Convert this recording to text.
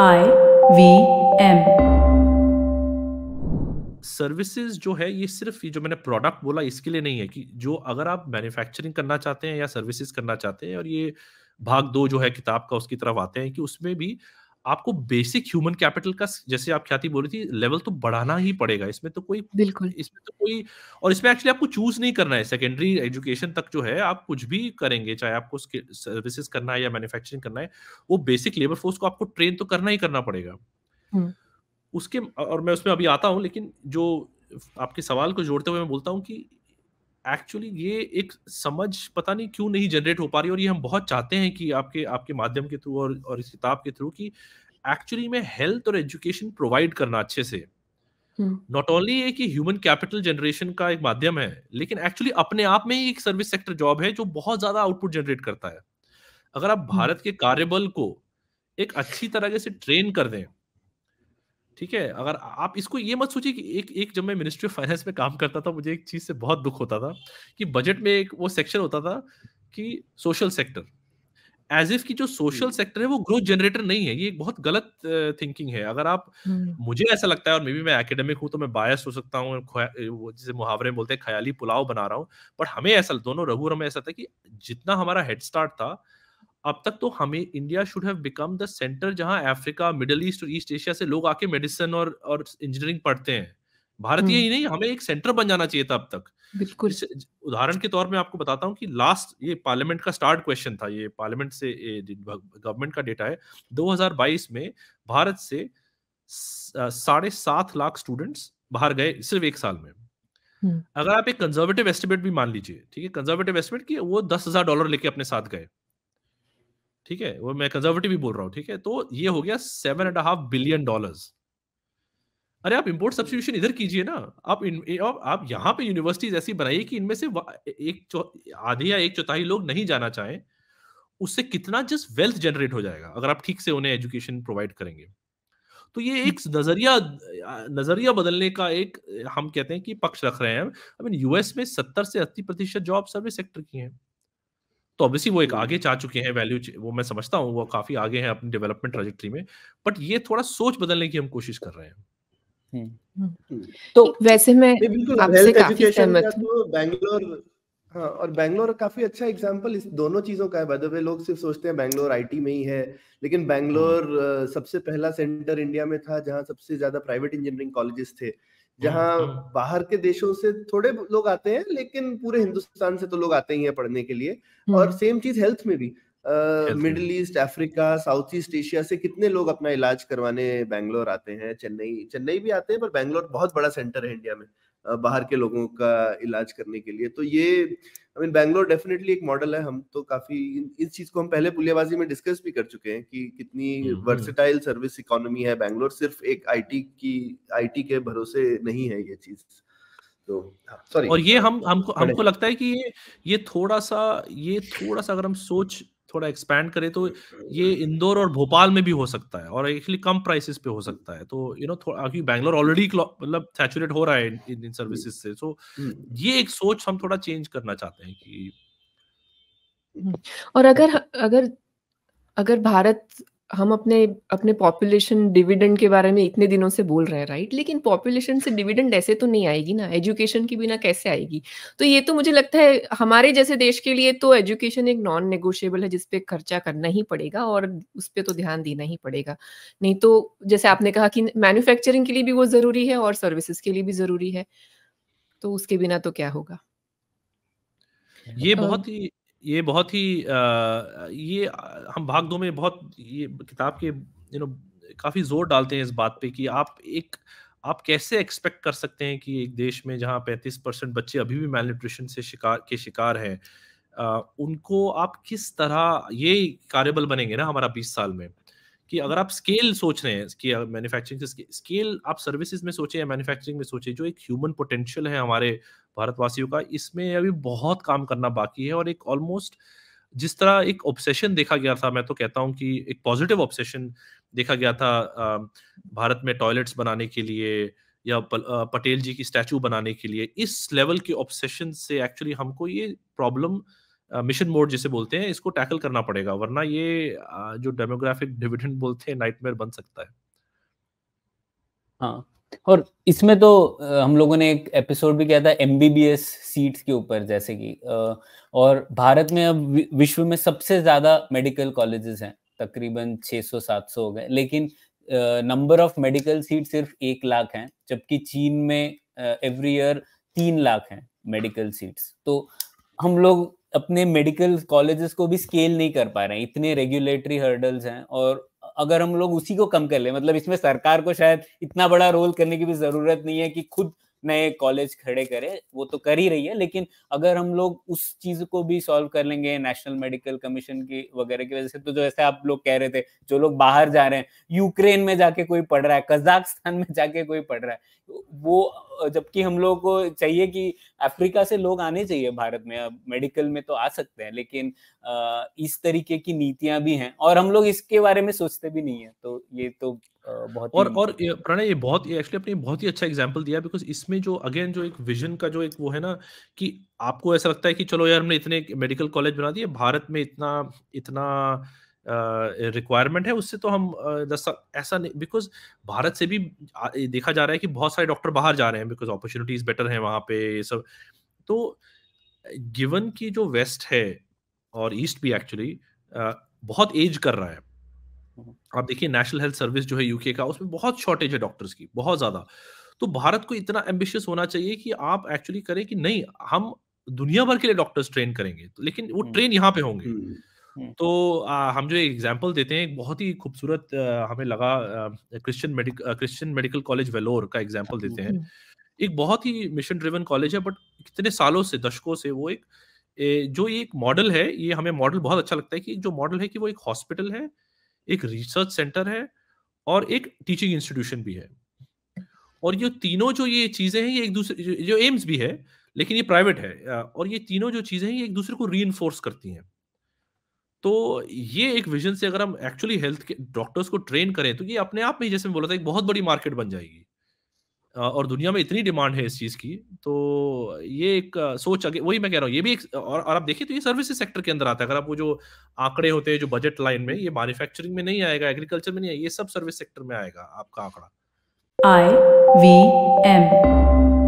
आई V M services जो है ये सिर्फ ये जो मैंने प्रोडक्ट बोला इसके लिए नहीं है कि जो अगर आप मैन्युफैक्चरिंग करना चाहते हैं या सर्विसेज करना चाहते हैं और ये भाग दो जो है किताब का उसकी तरफ आते हैं कि उसमें भी आपको बेसिक ह्यूमन कैपिटल का जैसे आप ख्याति बोल रही थी लेवल तो बढ़ाना ही पड़ेगा इसमें तो कोई बिल्कुल इसमें तो कोई और इसमें एक्चुअली आपको चूज नहीं करना है सेकेंडरी एजुकेशन तक जो है आप कुछ भी करेंगे चाहे आपको सर्विसेज करना है या मैन्युफैक्चरिंग करना है वो बेसिक लेबर फोर्स को आपको ट्रेन तो करना ही करना पड़ेगा उसके और मैं उसमें अभी आता हूँ लेकिन जो आपके सवाल को जोड़ते हुए मैं बोलता हूँ कि एक्चुअली ये एक समझ पता नहीं क्यों नहीं जनरेट हो पा रही और ये हम बहुत चाहते हैं कि आपके आपके माध्यम के थ्रू और और इस किताब के थ्रू कि एक्चुअली में हेल्थ और एजुकेशन प्रोवाइड करना अच्छे से नॉट हम्म। ओनली ये कि ह्यूमन कैपिटल जनरेशन का एक माध्यम है लेकिन एक्चुअली अपने आप में ही एक सर्विस सेक्टर जॉब है जो बहुत ज्यादा आउटपुट जनरेट करता है अगर आप हम्म। भारत के कार्यबल को एक अच्छी तरह से ट्रेन कर दें ठीक है अगर आप इसको ये मत सोचिए कि एक एक जब मैं मिनिस्ट्री ऑफ फाइनेंस में काम करता था मुझे एक चीज़ से बहुत दुख होता था कि बजट में एक वो सेक्शन होता था कि सोशल सेक्टर एज इफ की जो सोशल सेक्टर है वो ग्रोथ जनरेटर नहीं है ये एक बहुत गलत थिंकिंग uh, है अगर आप हम्म। मुझे ऐसा लगता है और मे बी मैं एकेडमिक हूँ तो मैं बायस हो सकता हूँ जिसे मुहावरे बोलते हैं ख्याली पुलाव बना रहा हूँ बट हमें ऐसा दोनों रघु हमें ऐसा था कि जितना हमारा हेड स्टार्ट था अब तक तो हमें India should have become the centre जहां अफ्रीका मिडिल ईस्ट और ईस्ट एशिया से लोग आके मेडिसिन और और इंजीनियरिंग पढ़ते हैं भारत ये ही हम्म। नहीं हमें एक सेंटर बन जाना चाहिए था अब तक बिल्कुल उदाहरण के तौर में आपको बताता हूँ कि लास्ट ये पार्लियामेंट का स्टार्ट क्वेश्चन था ये पार्लियामेंट से गवर्नमेंट का डेटा है 2022 में भारत से साढ़े सात लाख स्टूडेंट्स बाहर गए सिर्फ एक साल में हम्म। अगर आप एक कंजर्वेटिव एस्टिमेट भी मान लीजिए ठीक है कंजर्वेटिव एस्टिमेट कि वो दस हजार डॉलर लेके अपने साथ गए ठीक है वो मैं कंजर्वेटिव भी बोल रहा हूँ ठीक है तो ये हो गया seven and half billion dollar अरे आप इम्पोर्ट सब्सिट्यूशन इधर कीजिए ना आप इन आप, आप यहाँ पे यूनिवर्सिटीज ऐसी बनाइए कि इनमें से एक आधी या एक चौथाई लोग नहीं जाना चाहें उससे कितना जस्ट वेल्थ जनरेट हो जाएगा अगर आप ठीक से उन्हें एजुकेशन प्रोवाइड करेंगे तो ये एक नजरिया नजरिया बदलने का एक हम कहते हैं कि पक्ष रख रहे हैं आई मीन यूएस में सत्तर से अस्सी प्रतिशत जॉब सर्विस सेक्टर की हैं तो ऑब्वियसली वो एक आगे हम्म। जा चुके हैं वैल्यू वो मैं समझता हूँ वो काफी आगे हैं अपनी डेवलपमेंट ट्रेजेक्ट्री में बट ये थोड़ा सोच बदलने की हम कोशिश कर रहे हैं हम्म। हम्म। तो, तो वैसे मैं बैंगलोर तो हाँ और बैंगलोर काफी अच्छा एग्जांपल इस दोनों चीजों का है बाय द लोग सिर्फ सोचते हैं बैंगलोर आईटी में ही है लेकिन बैंगलोर सबसे पहला सेंटर इंडिया में था जहाँ सबसे ज्यादा प्राइवेट इंजीनियरिंग कॉलेजेस थे जहाँ हम्म, हम्म। बाहर के देशों से थोड़े लोग आते हैं लेकिन पूरे हिंदुस्तान से तो लोग आते ही हैं पढ़ने के लिए हम्म। और सेम चीज हेल्थ में भी Middle East Africa South East Asia से कितने लोग अपना इलाज करवाने बैंगलोर आते हैं चेन्नई चेन्नई भी आते हैं पर बैंगलोर बहुत बड़ा सेंटर है इंडिया में बाहर के लोगों का इलाज करने के लिए तो ये आई मीन बैंगलोर डेफिनेटली एक मॉडल है हम तो काफी इस चीज को हम पहले पुलियाबाजी में डिस्कस भी कर चुके हैं कि कितनी वर्सेटाइल सर्विस इकोनॉमी है बैंगलोर सिर्फ एक आईटी की आईटी के भरोसे नहीं है ये चीज तो सॉरी हाँ, और ये हम हमको हमको लगता है कि ये ये थोड़ा सा ये थोड़ा सा अगर हम सोच थोड़ा एक्सपैंड करें तो ये इंदौर और भोपाल में भी हो सकता है और एक्चुअली कम प्राइसेस पे हो सकता है तो यू नो क्योंकि बैंगलोर ऑलरेडी मतलब सैचुरेट हो रहा है इन इन सर्विसेज हम्म। से सो हम्म। ये एक सोच हम थोड़ा चेंज करना चाहते हैं कि हम्म। और अगर अगर अगर भारत हम अपने अपने पॉपुलेशन डिविडेंड के बारे में इतने दिनों से बोल रहे हैं राइट लेकिन पॉपुलेशन से डिविडेंड ऐसे तो नहीं आएगी ना एजुकेशन के बिना कैसे आएगी तो ये तो मुझे लगता है हमारे जैसे देश के लिए तो एजुकेशन एक नॉन नेगोशिएबल है जिसपे खर्चा करना ही पड़ेगा और उस पर तो ध्यान देना ही पड़ेगा नहीं तो जैसे आपने कहा कि मैन्युफैक्चरिंग के लिए भी वो ज़रूरी है और सर्विसेज के लिए भी ज़रूरी है तो उसके बिना तो क्या होगा ये बहुत ही ये बहुत ही ये हम भाग दो में बहुत ये किताब के यू नो काफ़ी जोर डालते हैं इस बात पे कि आप एक आप कैसे एक्सपेक्ट कर सकते हैं कि एक देश में जहाँ पैंतीस परसेंट बच्चे अभी भी मेल न्यूट्रिशन से शिकार के शिकार हैं उनको आप किस तरह ये कार्यबल बनेंगे ना हमारा बीस साल में कि अगर आप स्केल सोच रहे हैं कि मैन्युफैक्चरिंग से स्केल आप सर्विसेज में सोचे या मैन्युफैक्चरिंग में सोचे जो एक ह्यूमन पोटेंशियल है हमारे भारतवासियों का इसमें अभी बहुत काम करना बाकी है और एक ऑलमोस्ट जिस तरह एक ऑब्सेशन देखा गया था मैं तो कहता हूँ कि एक पॉजिटिव ऑब्सेशन देखा गया था भारत में टॉयलेट्स बनाने के लिए या पटेल जी की स्टैचू बनाने के लिए इस लेवल के ऑब्सेशन से एक्चुअली हमको ये प्रॉब्लम problem मिशन मोड जिसे बोलते हैं इसको टैकल करना पड़ेगा वरना ये जो डेमोग्राफिक डिविडेंड बोलते हैं नाइटमेयर बन सकता है हाँ और इसमें तो हम लोगों ने एक एपिसोड भी किया था एमबीबीएस सीट्स के ऊपर जैसे कि और भारत में अब विश्व में सबसे ज्यादा मेडिकल कॉलेजेस हैं तकरीबन 600-700 हो गए लेकिन नंबर ऑफ मेडिकल सीट सिर्फ एक लाख हैं जबकि चीन में एवरी ईयर तीन लाख हैं मेडिकल सीट्स तो हम लोग अपने मेडिकल कॉलेजेस को भी स्केल नहीं कर पा रहे हैं इतने रेगुलेटरी हर्डल्स हैं और अगर हम लोग उसी को कम कर ले मतलब इसमें सरकार को शायद इतना बड़ा रोल करने की भी जरूरत नहीं है कि खुद नए कॉलेज खड़े करे वो तो कर ही रही है लेकिन अगर हम लोग उस चीज को भी सॉल्व कर लेंगे नेशनल मेडिकल कमीशन की वगैरह की वजह से तो जैसे आप लोग कह रहे थे जो लोग बाहर जा रहे हैं यूक्रेन में जाके कोई पढ़ रहा है कजाकिस्तान में जाके कोई पढ़ रहा है वो जबकि हम लोगों को चाहिए कि अफ्रीका से लोग आने चाहिए भारत में मेडिकल में तो आ सकते हैं लेकिन इस तरीके की नीतियां भी हैं और हम लोग इसके बारे में सोचते भी नहीं है तो ये तो बहुत और और प्रणय ये बहुत एक्चुअली अपने बहुत ही अच्छा एग्जांपल दिया बिकॉज इसमें जो अगेन जो एक विजन का जो एक वो है ना कि आपको ऐसा लगता है कि चलो यार हमने इतने मेडिकल कॉलेज बना दिए भारत में इतना इतना रिक्वायरमेंट uh, है उससे तो हम uh, ऐसा नहीं बिकॉज भारत से भी देखा जा रहा है कि बहुत सारे डॉक्टर बाहर जा रहे हैं बिकॉज अपॉर्चुनिटीज बेटर हैं वहाँ पे ये सब तो गिवन की जो वेस्ट है और ईस्ट भी एक्चुअली बहुत एज कर रहा है हम्म। आप देखिए नेशनल हेल्थ सर्विस जो है यूके का उसमें बहुत शॉर्टेज है डॉक्टर्स की बहुत ज़्यादा तो भारत को इतना एम्बिशियस होना चाहिए कि आप एक्चुअली करें कि नहीं हम दुनिया भर के लिए डॉक्टर्स ट्रेन करेंगे तो लेकिन वो ट्रेन हम्म। यहाँ पे होंगे हम्म। तो आ, हम जो एक एग्जाम्पल देते हैं एक बहुत ही खूबसूरत हमें लगा Christian Medical Christian Medical College Vellore का एग्जाम्पल देते हैं एक बहुत ही मिशन ड्रिवन कॉलेज है बट कितने सालों से दशकों से वो एक जो ये एक मॉडल है ये हमें मॉडल बहुत अच्छा लगता है कि जो मॉडल है कि वो एक हॉस्पिटल है एक रिसर्च सेंटर है और एक टीचिंग इंस्टीट्यूशन भी है और ये तीनों जो ये चीज़ें हैं ये एक दूसरे जो एम्स भी है लेकिन ये प्राइवेट है और ये तीनों जो चीज़ें हैं ये एक दूसरे को री करती हैं तो ये एक विजन से अगर हम एक्चुअली हेल्थ के डॉक्टर्स को ट्रेन करें तो ये अपने आप में जैसे मैं बोला था एक बहुत बड़ी मार्केट बन जाएगी और दुनिया में इतनी डिमांड है इस चीज़ की तो ये एक सोच अगे वही मैं कह रहा हूँ ये भी एक और, और आप देखिए तो ये सर्विसेज सेक्टर के अंदर आता है अगर आप वो जो आंकड़े होते हैं जो बजट लाइन में ये मैन्युफैक्चरिंग में नहीं आएगा एग्रीकल्चर में नहीं आएगा ये सब सर्विस सेक्टर में आएगा आपका आंकड़ा आई वी एम